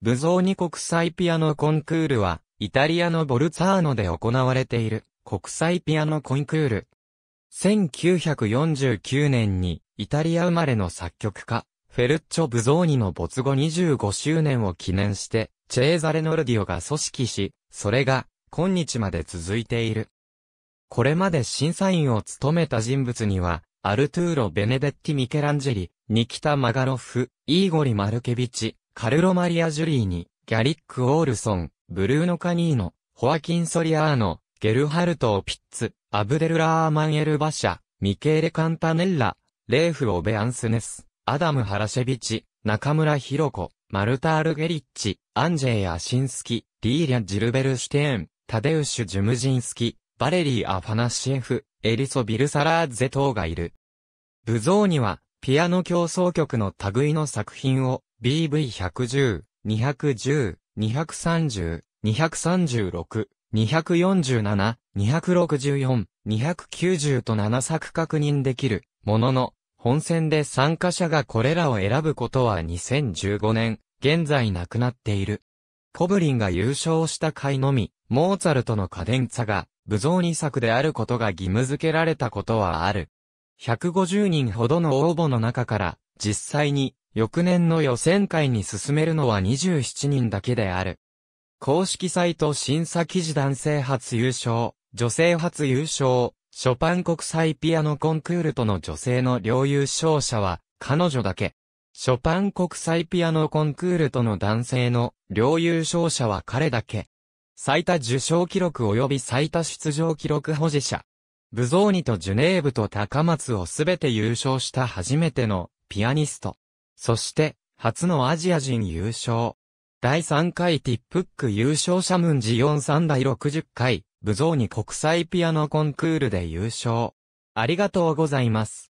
ブゾーニ国際ピアノコンクールは、イタリアのボルツァーノで行われている国際ピアノコンクール。1949年にイタリア生まれの作曲家、フェルッチョ・ブゾーニの没後25周年を記念して、チェーザレ・ノルディオが組織し、それが今日まで続いている。これまで審査員を務めた人物には、アルトゥーロ・ベネデッティ・ミケランジェリ、ニキタ・マガロフ、イーゴリ・マルケビチ、カルロ・マリア・ジュリーニ、ギャリック・オールソン、ブルーノ・カニーノ、ホアキン・ソリアーノ、ゲルハルト・オピッツ、アブデル・ラーマン・エル・バシャ、ミケーレ・カンパネッラ、レーフ・オベ・アンスネス、アダム・ハラシェビチ、中村ヒロ子、マルタール・ゲリッチ、アンジェイ・アシンスキ、リーリャ・ジルベル・シュテーン、タデウシュ・ジュムジンスキ、バレリー・アファナシエフ、エリソ・ビルサラーゼ等がいる。部像には、ピアノ競争曲の類の作品を BV110、210、230、236、247、264、290と7作確認できるものの、本選で参加者がこれらを選ぶことは2015年、現在なくなっている。コブリンが優勝した回のみ、モーツァルトの家電ンが、武蔵二作であることが義務付けられたことはある。150人ほどの応募の中から、実際に翌年の予選会に進めるのは27人だけである。公式サイト審査記事男性初優勝、女性初優勝、ショパン国際ピアノコンクールとの女性の両優勝者は彼女だけ。ショパン国際ピアノコンクールとの男性の両優勝者は彼だけ。最多受賞記録及び最多出場記録保持者。ブゾーニとジュネーブと高松をすべて優勝した初めてのピアニスト。そして、初のアジア人優勝。第3回ティップック優勝者ムンジヨンさ第60回、武蔵に国際ピアノコンクールで優勝。ありがとうございます。